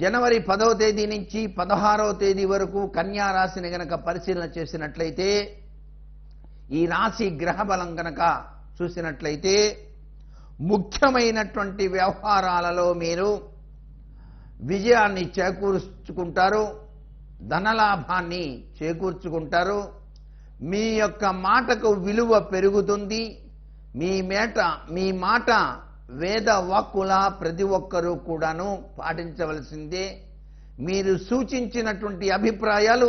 జనవరి పదవ తేదీ నుంచి పదహారవ తేదీ వరకు కన్యా రాశిని గనక పరిశీలన చేసినట్లయితే ఈ రాశి గ్రహ బలం గనక చూసినట్లయితే ముఖ్యమైనటువంటి వ్యవహారాలలో మీరు విజయాన్ని చేకూర్చుకుంటారు ధనలాభాన్ని చేకూర్చుకుంటారు మీ యొక్క మాటకు విలువ పెరుగుతుంది మీ మేట మీ మాట వేద వాక్కుల ప్రతి ఒక్కరూ కూడాను పాటించవలసిందే మీరు సూచించినటువంటి అభిప్రాయాలు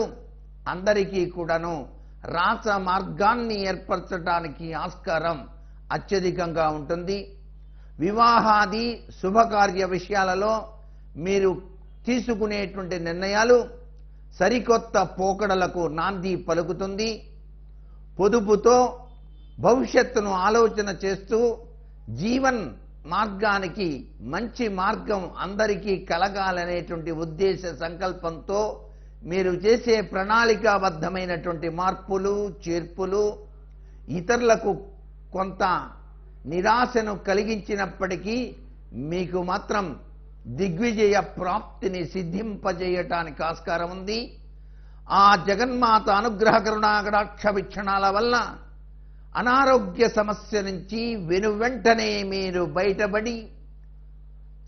అందరికీ కూడాను రాస మార్గాన్ని ఏర్పరచడానికి ఆస్కారం అత్యధికంగా ఉంటుంది వివాహాది శుభకార్య విషయాలలో మీరు తీసుకునేటువంటి నిర్ణయాలు సరికొత్త పోకడలకు నాంది పలుకుతుంది పొదుపుతో భవిష్యత్తును ఆలోచన చేస్తూ జీవన్ మార్గానికి మంచి మార్గం అందరికీ కలగాలనేటువంటి ఉద్దేశ సంకల్పంతో మీరు చేసే ప్రణాళికాబద్ధమైనటువంటి మార్పులు చేర్పులు ఇతరులకు కొంత నిరాశను కలిగించినప్పటికీ మీకు మాత్రం దిగ్విజయ ప్రాప్తిని సిద్ధింపజేయటానికి ఆస్కారం ఉంది ఆ జగన్మాత అనుగ్రహ కరుణాగడాక్ష వీక్షణాల వల్ల అనారోగ్య సమస్య నుంచి వెను వెంటనే మీరు బయటపడి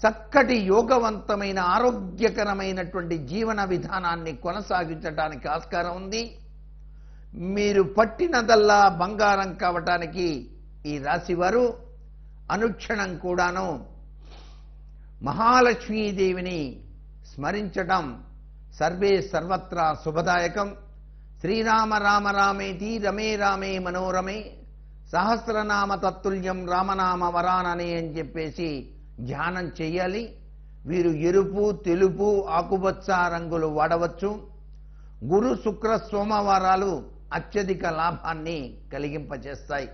చక్కటి యోగవంతమైన ఆరోగ్యకరమైనటువంటి జీవన విధానాన్ని కొనసాగించడానికి ఆస్కారం ఉంది మీరు పట్టినదల్లా బంగారం కావటానికి ఈ రాశివారు అనుక్షణం కూడాను మహాలక్ష్మీదేవిని స్మరించడం సర్వే సర్వత్రా శుభదాయకం శ్రీరామ రామ రామేతి రమే రామే మనోరమే సహస్రనామ తత్తుల్యం రామనామ వరాననే అని చెప్పేసి ధ్యానం చేయాలి వీరు ఎరుపు తెలుపు ఆకుపచ్చ రంగులు వాడవచ్చు గురు శుక్ర సోమవారాలు అత్యధిక లాభాన్ని కలిగింపజేస్తాయి